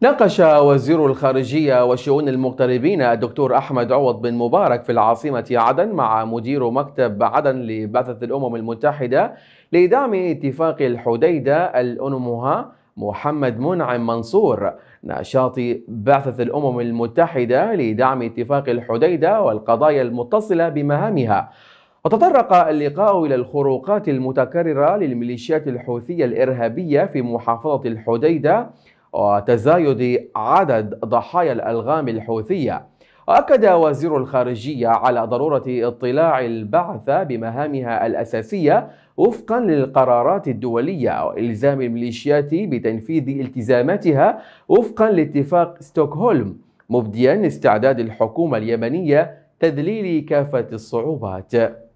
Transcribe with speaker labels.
Speaker 1: ناقش وزير الخارجية وشؤون المغتربين الدكتور أحمد عوض بن مبارك في العاصمة عدن مع مدير مكتب عدن لبعثة الأمم المتحدة لدعم اتفاق الحديدة الأنموها محمد منعم منصور نشاط بعثة الأمم المتحدة لدعم اتفاق الحديدة والقضايا المتصلة بمهامها وتطرق اللقاء إلى الخروقات المتكررة للميليشيات الحوثية الإرهابية في محافظة الحديدة وتزايد عدد ضحايا الألغام الحوثية وأكد وزير الخارجية على ضرورة اطلاع البعثة بمهامها الأساسية وفقا للقرارات الدولية وإلزام الميليشيات بتنفيذ التزاماتها وفقا لاتفاق ستوكهولم مبديا استعداد الحكومة اليمنية تذليل كافة الصعوبات